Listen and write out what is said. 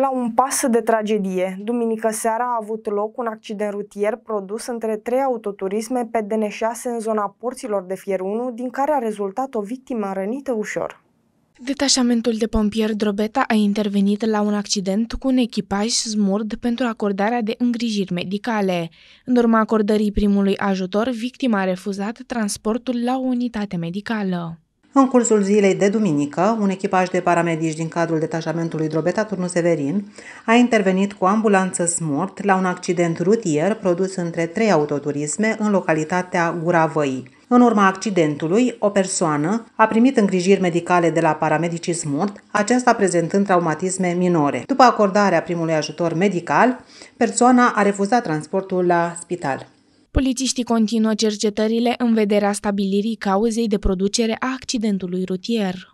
La un pas de tragedie, duminică seara a avut loc un accident rutier produs între trei autoturisme pe DN6 în zona porților de fier 1, din care a rezultat o victimă rănită ușor. Detașamentul de pompieri Drobeta a intervenit la un accident cu un echipaj smurd pentru acordarea de îngrijiri medicale. În urma acordării primului ajutor, victima a refuzat transportul la o unitate medicală. În cursul zilei de duminică, un echipaj de paramedici din cadrul detașamentului Drobeta Turnu Severin a intervenit cu ambulanță smurt la un accident rutier produs între trei autoturisme în localitatea Guravăi. În urma accidentului, o persoană a primit îngrijiri medicale de la paramedicii smurt, aceasta prezentând traumatisme minore. După acordarea primului ajutor medical, persoana a refuzat transportul la spital. Polițiștii continuă cercetările în vederea stabilirii cauzei de producere a accidentului rutier.